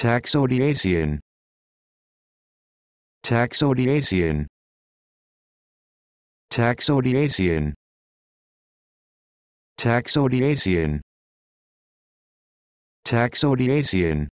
Taxodiacean Taxodiacean Taxodiacean Taxodiacean Taxodiacean